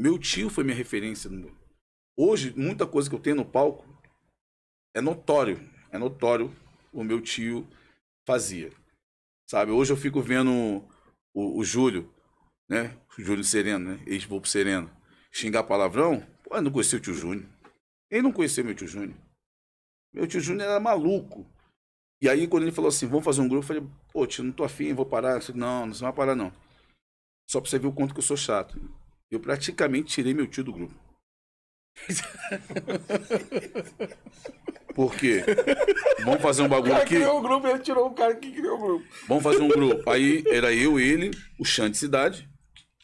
Meu tio foi minha referência. Hoje, muita coisa que eu tenho no palco é notório. É notório o meu tio fazia. Sabe? Hoje eu fico vendo o, o Júlio, né? O Júlio Sereno, né? ex pro Sereno. Xingar palavrão? Pô, eu não conheci o tio Júnior. Ele não conhecia meu tio Júnior. Meu tio Júnior era maluco. E aí, quando ele falou assim, vamos fazer um grupo, eu falei, pô, tio, não tô afim, vou parar. Eu falei, não, não vai parar, não. Só pra você ver o quanto que eu sou chato eu praticamente tirei meu tio do grupo. Por quê? Vamos fazer um bagulho aqui. criou o grupo, ele tirou o cara que criou o grupo. Vamos fazer um grupo. Aí era eu, ele, o de Cidade,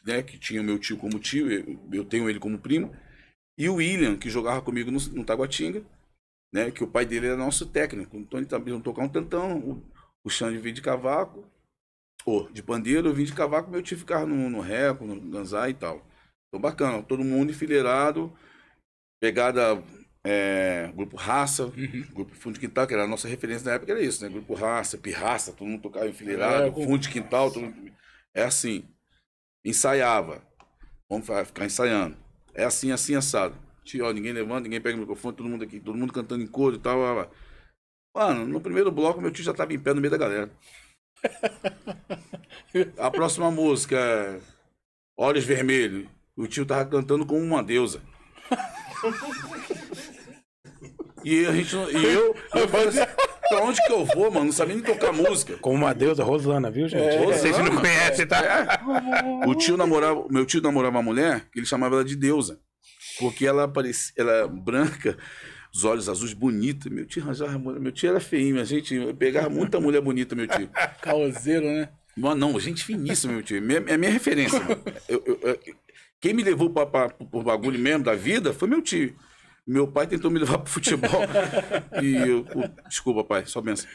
né, que tinha o meu tio como tio, eu, eu tenho ele como primo, e o William, que jogava comigo no, no Taguatinga, né, que o pai dele era nosso técnico. Então ele também não tocar um tantão, o, o Xande veio de cavaco, ou de pandeiro, eu vim de cavaco, meu tio ficava no, no reco, no ganzá e tal. Tô bacana, todo mundo enfileirado, pegada é, grupo Raça, uhum. grupo Fundo de Quintal, que era a nossa referência na época, era isso, né? Grupo Raça, Pirraça, todo mundo tocava enfileirado, é, Fundo de Quintal, todo mundo... é assim. Ensaiava. Vamos ficar ensaiando. É assim, assim, assado. Tio, ninguém levanta, ninguém pega o microfone, todo mundo aqui, todo mundo cantando em coro e tal. Mano, no primeiro bloco meu tio já tava em pé no meio da galera. A próxima música é Olhos Vermelhos. O tio tava cantando como uma deusa. e a gente E eu. eu falei assim, pra onde que eu vou, mano? Não sabia nem tocar música. Como uma deusa, Rosana, viu, gente? É, Rosana, Vocês não conhecem, tá? É. O tio namorava. Meu tio namorava uma mulher que ele chamava ela de deusa. Porque ela parecia. Ela é branca os olhos azuis, bonita. Meu tio arranjava Meu tio era feinho, a gente pegava muita mulher bonita, meu tio. Caoseiro, né? mano não, gente finíssima, meu tio. é minha referência. Eu, eu, eu, quem me levou para o bagulho mesmo da vida foi meu tio. Meu pai tentou me levar para futebol. e eu, desculpa, pai, só benção.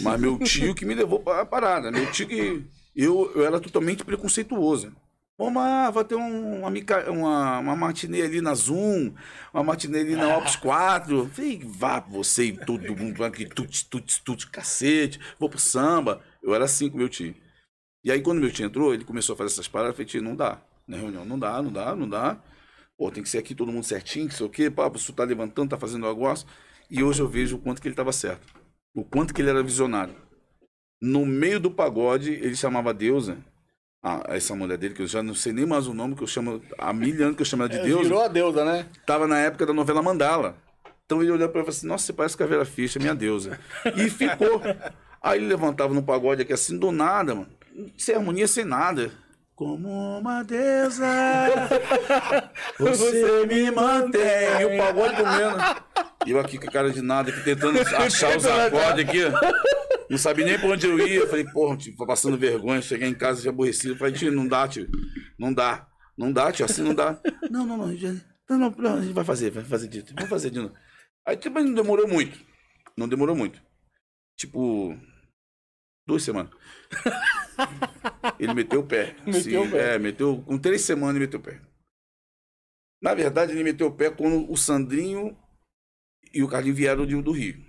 Mas meu tio que me levou para a parada. Né? Meu tio que. Eu, eu era totalmente preconceituoso. Vamos lá, vai ter um, uma, uma, uma matinê ali na Zoom, uma matinê ali na Ops 4. Falei, vá você e todo mundo, aqui, tut, tut, tut, cacete, vou pro samba. Eu era assim com meu tio. E aí, quando meu tio entrou, ele começou a fazer essas paradas, eu falei, tio, não dá na né, reunião. Não dá, não dá, não dá. Pô, tem que ser aqui todo mundo certinho, que sei o quê. Pá, você tá levantando, tá fazendo negócio. E hoje eu vejo o quanto que ele estava certo. O quanto que ele era visionário. No meio do pagode, ele chamava a deusa. A, essa mulher dele, que eu já não sei nem mais o nome, que eu chamo. Há mil anos que eu chamo ela de é, deusa. Virou a deusa, né? Tava na época da novela Mandala. Então ele olhou pra ela e falou assim: Nossa, você parece Vera Ficha, minha deusa. E ficou. Aí ele levantava no pagode aqui assim, do nada, mano. Sem harmonia, sem nada como uma deusa. Você, você me mantém. E o pagode comendo. E eu aqui com a cara de nada, aqui tentando achar os acordes aqui. Não sabia nem pra onde eu ia. Falei, porra, tipo, passando vergonha. Cheguei em casa já aborrecido. Falei, tio, não dá, tio. Não dá. Não dá, tio, assim não dá. Não, não, não. Não, não, não, a gente vai fazer, vai fazer de Vamos fazer de novo. Aí também tipo, não demorou muito. Não demorou muito. Tipo, duas semanas ele meteu o pé. meteu Sim, o pé. É, meteu, com três semanas ele meteu o pé. Na verdade, ele meteu o pé quando o Sandrinho e o Carlinhos vieram do Rio.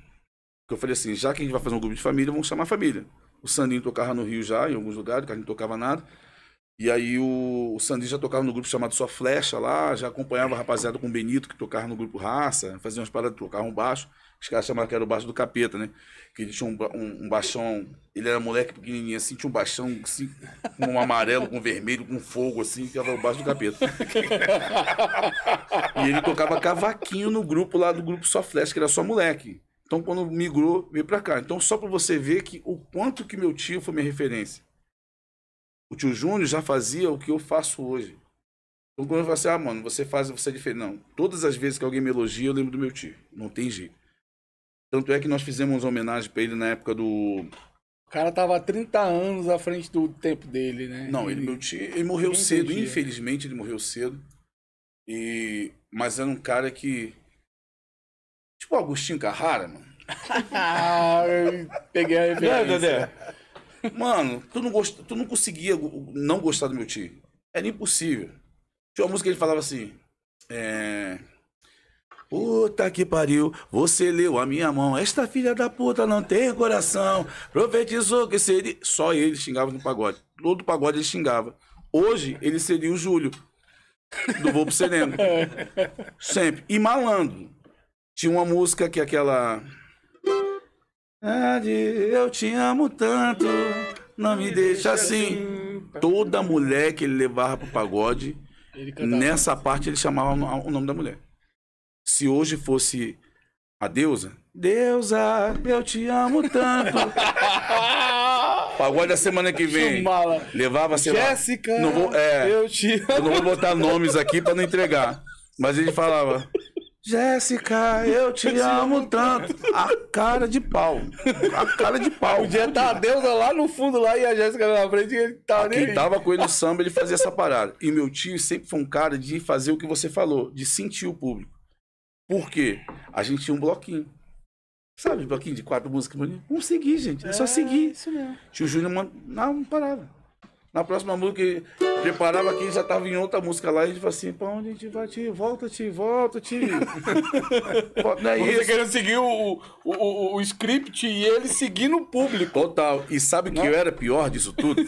Eu falei assim, já que a gente vai fazer um grupo de família, vamos chamar a família. O Sandrinho tocava no Rio já, em alguns lugares, o Carlinhos não tocava nada. E aí o, o Sandinho já tocava no grupo chamado Sua Flecha lá, já acompanhava a rapaziada com o Benito, que tocava no grupo Raça, fazia umas paradas, tocavam um baixo. Os caras chamavam que era o baixo do capeta, né? Que ele tinha um, um, um baixão. Ele era moleque pequenininho assim, tinha um baixão assim, com um amarelo, com um vermelho, com fogo assim, que era o baixo do capeta. e ele tocava cavaquinho no grupo lá do grupo Só Flecha, que era só moleque. Então quando migrou, veio pra cá. Então só pra você ver que o quanto que meu tio foi minha referência. O tio Júnior já fazia o que eu faço hoje. Então, quando eu falo assim, ah, mano, você faz, você é diferente. Não, todas as vezes que alguém me elogia, eu lembro do meu tio. Não tem jeito. Tanto é que nós fizemos homenagem para ele na época do. O cara tava há 30 anos à frente do tempo dele, né? Não, ele, ele meu tio, ele morreu cedo, infelizmente ele morreu cedo. E mas era um cara que tipo Agostinho Carrara, mano. Ah, peguei a referência. Não, Mano, tu não, gost... tu não conseguia não gostar do meu tio. Era impossível. Tinha uma música que ele falava assim. É. Puta que pariu, você leu a minha mão. Esta filha da puta não tem coração. Profetizou que seria. Só ele xingava no pagode. Todo pagode ele xingava. Hoje ele seria o Júlio. Do Vou pro Sereno. Sempre. E malandro. Tinha uma música que é aquela. Eu te amo tanto, não me deixa assim. Toda mulher que ele levava pro pagode, nessa parte ele chamava o nome da mulher. Se hoje fosse a deusa, deusa, eu te amo tanto. Pagode da semana que vem. Chumala. Levava sei Jéssica. É, eu te amo. Eu não vou botar nomes aqui para não entregar. Mas ele falava, Jéssica, eu te amo tanto. A cara de pau. A cara de pau. O dia tá a deusa lá no fundo lá e a Jéssica na frente. Ele tava tá Quem tava com ele no samba, ele fazia essa parada. E meu tio sempre foi um cara de fazer o que você falou, de sentir o público. Por quê? A gente tinha um bloquinho. Sabe, bloquinho de quatro músicas Vamos seguir, gente. É, só é, seguir. Isso mesmo. Tio Júnior, não, não parava. Na próxima música, Preparava que já estava em outra música lá e a gente falava assim, pra onde a gente vai, tio volta, te volta, te. Não é Você isso. querendo seguir o, o, o, o, script e ele seguindo o público. Total. E sabe o que eu era pior disso tudo?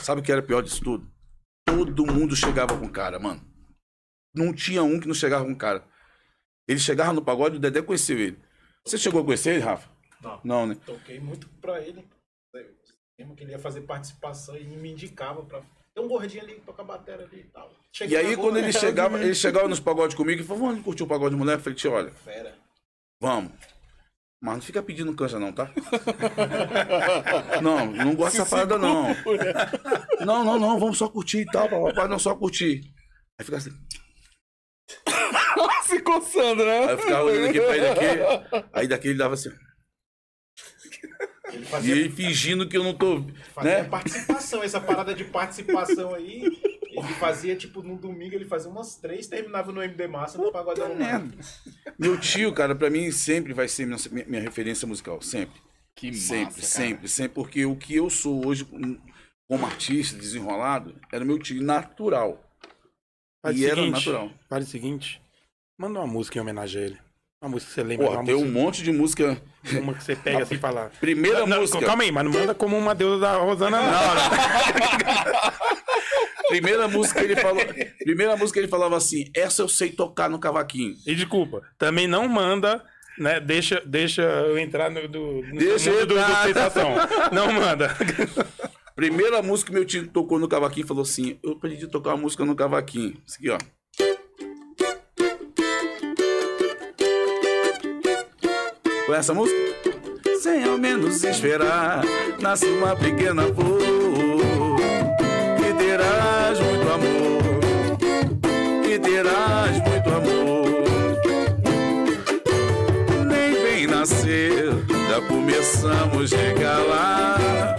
sabe o que era pior disso tudo? Todo mundo chegava com cara, mano. Não tinha um que não chegava com cara. Ele chegava no pagode, o Dedé conheceu ele. Você chegou a conhecer ele, Rafa? Não. Não, né? Toquei muito pra ele. Eu lembro que ele ia fazer participação e me indicava pra tem um gordinho ali que toca bateria ali e tal. Cheguei e aí, quando ele né? chegava, ele chegava nos pagodes comigo e falou, vamos curtir o pagode de mulher? Eu falei, tia, olha. Fera. Vamos. Mas não fica pedindo cancha, não, tá? não, não gosto dessa parada, não. Não, não, não, vamos só curtir e tal, papai, não só curtir. Aí fica assim. Se coçando, né? Aí eu ficava olhando aqui pra ele aqui. Aí daqui ele dava assim. Ele fazia... E ele fingindo que eu não tô. Fazia né? participação, essa parada de participação aí. Ele fazia, tipo, no domingo ele fazia umas três, terminava no MD Massa no Pagode merda. Meu tio, cara, pra mim sempre vai ser minha, minha referência musical. Sempre. Que sempre, massa, sempre, cara. sempre. Porque o que eu sou hoje como artista desenrolado era meu tio natural. Faz e seguinte, era natural. Faz o seguinte: manda uma música em homenagem a ele. Uma música que você lembra. Pô, tem música... um monte de música. Uma que você pega assim e fala. Primeira não, música. calma aí, mas não manda como uma deusa da Rosana, não. não. Né? primeira música ele falou. Primeira música ele falava assim: essa eu sei tocar no cavaquinho. E desculpa, também não manda. Né? Deixa, deixa eu entrar no, do, no deixa eu entrar. do, do Não manda. Primeira música que meu tio tocou no cavaquinho falou assim: Eu aprendi a tocar uma música no cavaquinho. Isso aqui, ó. com essa música. Sem ao menos esperar, nasce uma pequena flor. E terás muito amor, e terás muito amor. Nem vem nascer, já começamos a regalar.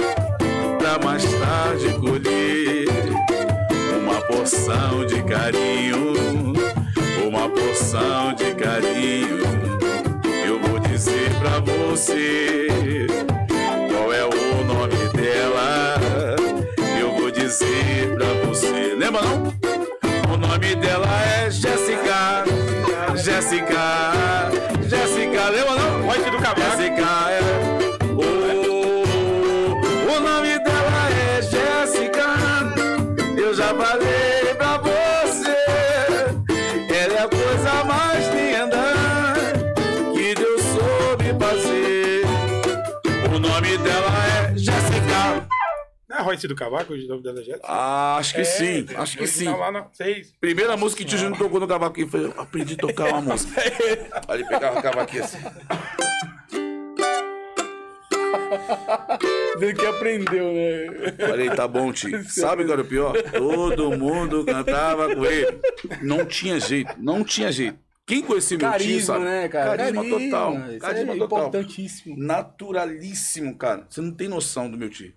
Pra mais tarde colher uma porção de carinho, uma porção de carinho dizer pra você qual é o nome dela. Eu vou dizer pra você. Lembra não? O nome dela é Jéssica. Jéssica. Não é Royce do Cavaco, de novo da Energética? Ah, acho que é, sim, é, acho que sim. Tá lá na... Seis. Primeira Nossa música que o Tio Júnior tocou no cavaco, eu aprendi a tocar uma música. Aí ele pegava o cavaquinho assim. Ele que aprendeu, né? Falei, tá bom, tio. Sabe agora o pior? Todo mundo cantava com ele. Não tinha jeito, não tinha jeito. Quem conhecia meu Carisma, tio, sabe? Né, cara? Carisma, Carisma total. É carisma é total. Naturalíssimo, cara. Você não tem noção do meu tio.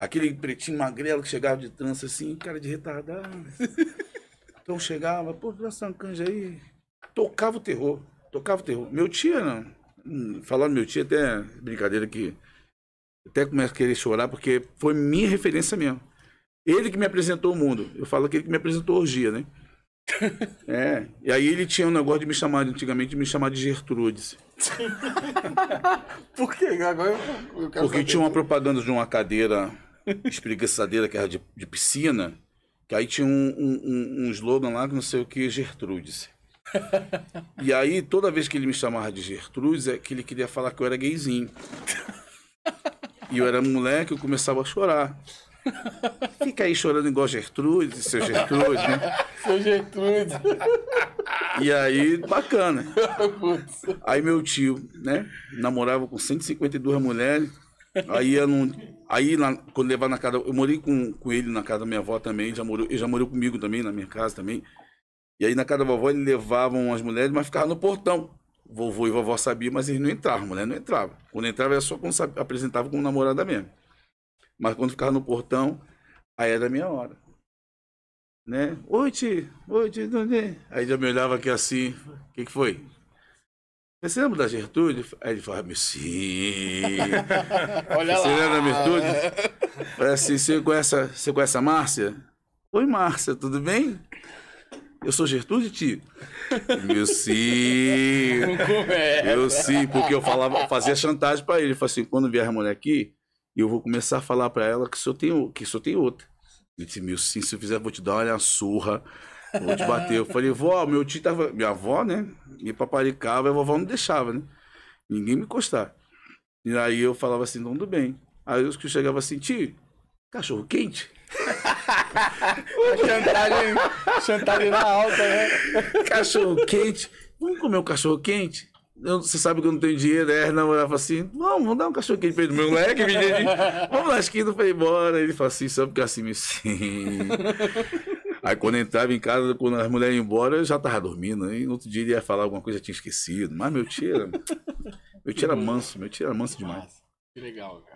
Aquele pretinho magrelo que chegava de trança assim, cara de retardado. Então chegava, pô, dá canja aí. Tocava o terror, tocava o terror. Meu tio, não, né, hum, falando meu tio, até brincadeira que até começo a querer chorar, porque foi minha referência mesmo. Ele que me apresentou o mundo. Eu falo que ele que me apresentou orgia, né? É. E aí ele tinha um negócio de me chamar, antigamente, de me chamar de Gertrudes. Por que Agora eu, eu Porque tinha uma propaganda de uma cadeira espreguiçadeira que era de, de piscina, que aí tinha um, um, um slogan lá que não sei o que, Gertrudes. E aí, toda vez que ele me chamava de Gertrudes, é que ele queria falar que eu era gayzinho. E eu era moleque, eu começava a chorar. Fica aí chorando igual Gertrude, seu Gertrude, né? Seu Gertrude. E aí, bacana. Aí meu tio, né? Namorava com 152 mulheres. Aí eu não. Aí quando levar na casa. Eu morei com, com ele na casa da minha avó também, já morou, ele já morou comigo também, na minha casa também. E aí na casa da vovó ele levavam as mulheres, mas ficava no portão. Vovô e vovó sabiam, mas eles não entravam, a mulher não entrava. Quando entrava era só quando sabia, apresentava como namorada mesmo. Mas quando ficava no portão, aí era a minha hora. Né? Oi, tio, oi, tio, Aí já me olhava aqui assim, o que, que foi? você lembra da Gertrude? Aí ele falava, sim. Olha você lá. lembra da Gertrude? Falei assim, você conhece, a, você conhece a Márcia? Oi, Márcia, tudo bem? Eu sou Gertrude, tio? Meu sim. eu sim, porque eu falava, fazia chantagem para ele. Ele falou assim, quando vier a mulher aqui, eu vou começar a falar para ela que o tem, que tem outra. Ele disse, meu sim, se eu fizer, vou te dar uma surra. Vou te bater. Eu falei, vó, meu tio tava. Minha avó, né? Me paparicava e a vovó não deixava, né? Ninguém me encostar. E aí eu falava assim, não, tá tudo bem. Aí os que chegava assim, tio, cachorro quente? chantagem, chantagem na alta, né? Cachorro quente. Vamos comer um cachorro quente? Eu, você sabe que eu não tenho dinheiro, né? Não, ela fala assim, vamos, vamos dar um cachorro quente pra ele. Meu moleque, menino. vamos lá esquina, foi embora. Ele fala assim, só porque é assim me sim. Aí quando entrava em casa, quando as mulheres iam embora, eu já tava dormindo. Aí no outro dia ele ia falar alguma coisa, eu tinha esquecido. Mas meu tio era, meu tio era uhum. manso, meu tio era manso demais. Que legal, cara.